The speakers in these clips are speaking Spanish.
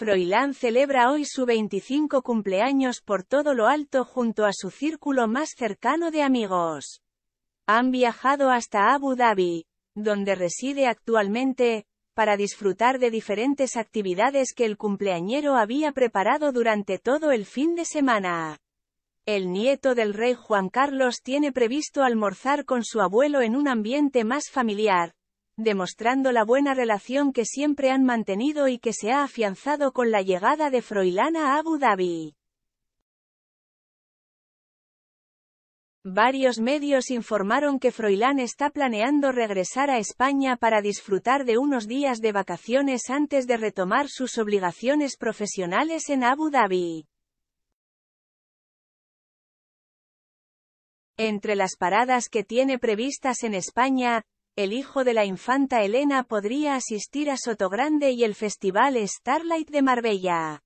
Froilán celebra hoy su 25 cumpleaños por todo lo alto junto a su círculo más cercano de amigos. Han viajado hasta Abu Dhabi, donde reside actualmente, para disfrutar de diferentes actividades que el cumpleañero había preparado durante todo el fin de semana. El nieto del rey Juan Carlos tiene previsto almorzar con su abuelo en un ambiente más familiar, demostrando la buena relación que siempre han mantenido y que se ha afianzado con la llegada de Froilán a Abu Dhabi. Varios medios informaron que Froilán está planeando regresar a España para disfrutar de unos días de vacaciones antes de retomar sus obligaciones profesionales en Abu Dhabi. Entre las paradas que tiene previstas en España, el hijo de la infanta Elena podría asistir a Sotogrande y el Festival Starlight de Marbella.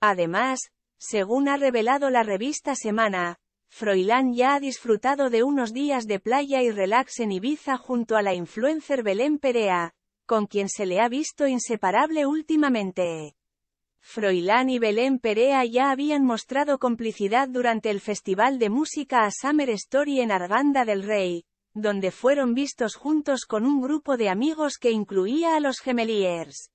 Además, según ha revelado la revista Semana, Froilán ya ha disfrutado de unos días de playa y relax en Ibiza junto a la influencer Belén Perea, con quien se le ha visto inseparable últimamente. Froilán y Belén Perea ya habían mostrado complicidad durante el Festival de Música a Summer Story en Arganda del Rey, donde fueron vistos juntos con un grupo de amigos que incluía a los Gemeliers.